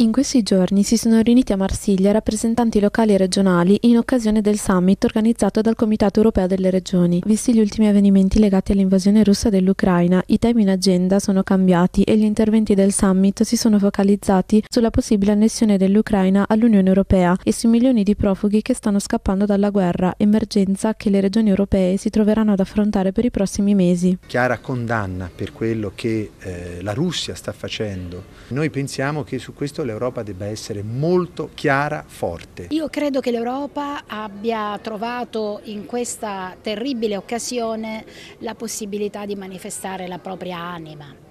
In questi giorni si sono riuniti a Marsiglia rappresentanti locali e regionali in occasione del summit organizzato dal Comitato europeo delle regioni. Visti gli ultimi avvenimenti legati all'invasione russa dell'Ucraina, i temi in agenda sono cambiati e gli interventi del summit si sono focalizzati sulla possibile annessione dell'Ucraina all'Unione europea e sui milioni di profughi che stanno scappando dalla guerra, emergenza che le regioni europee si troveranno ad affrontare per i prossimi mesi. Chiara condanna per quello che eh, la Russia sta facendo. Noi pensiamo che su questo l'Europa debba essere molto chiara, forte. Io credo che l'Europa abbia trovato in questa terribile occasione la possibilità di manifestare la propria anima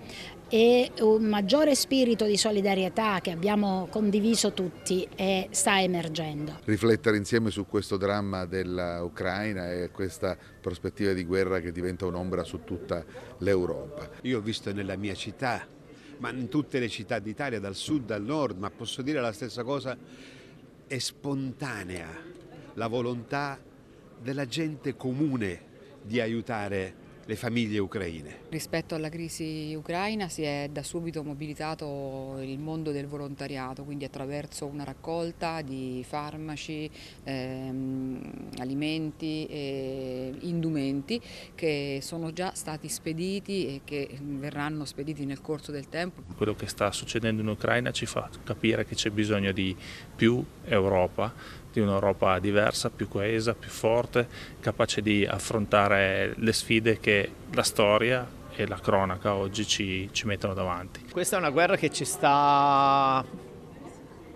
e un maggiore spirito di solidarietà che abbiamo condiviso tutti e sta emergendo. Riflettere insieme su questo dramma dell'Ucraina e questa prospettiva di guerra che diventa un'ombra su tutta l'Europa. Io ho visto nella mia città ma in tutte le città d'Italia, dal sud al nord, ma posso dire la stessa cosa, è spontanea la volontà della gente comune di aiutare le famiglie ucraine. Rispetto alla crisi ucraina si è da subito mobilitato il mondo del volontariato, quindi attraverso una raccolta di farmaci, ehm, alimenti e indumenti che sono già stati spediti e che verranno spediti nel corso del tempo. Quello che sta succedendo in Ucraina ci fa capire che c'è bisogno di più Europa, di un'Europa diversa, più coesa, più forte, capace di affrontare le sfide che la storia e la cronaca oggi ci, ci mettono davanti. Questa è una guerra che ci sta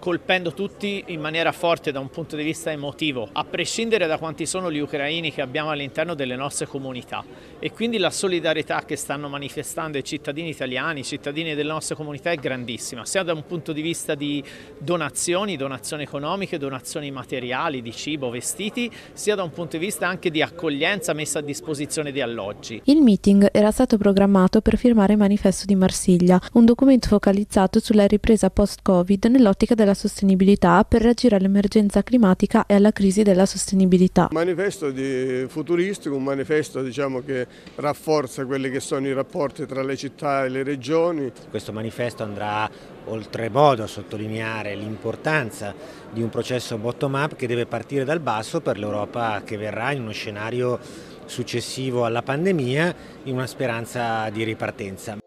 colpendo tutti in maniera forte da un punto di vista emotivo, a prescindere da quanti sono gli ucraini che abbiamo all'interno delle nostre comunità. E quindi la solidarietà che stanno manifestando i cittadini italiani, i cittadini delle nostre comunità è grandissima, sia da un punto di vista di donazioni, donazioni economiche, donazioni materiali, di cibo, vestiti, sia da un punto di vista anche di accoglienza messa a disposizione di alloggi. Il meeting era stato programmato per firmare il manifesto di Marsiglia, un documento focalizzato sulla ripresa post-Covid nell'ottica della della sostenibilità per reagire all'emergenza climatica e alla crisi della sostenibilità. Un manifesto futuristico, un manifesto diciamo, che rafforza quelli che sono i rapporti tra le città e le regioni. Questo manifesto andrà oltremodo a sottolineare l'importanza di un processo bottom-up che deve partire dal basso per l'Europa che verrà in uno scenario successivo alla pandemia in una speranza di ripartenza.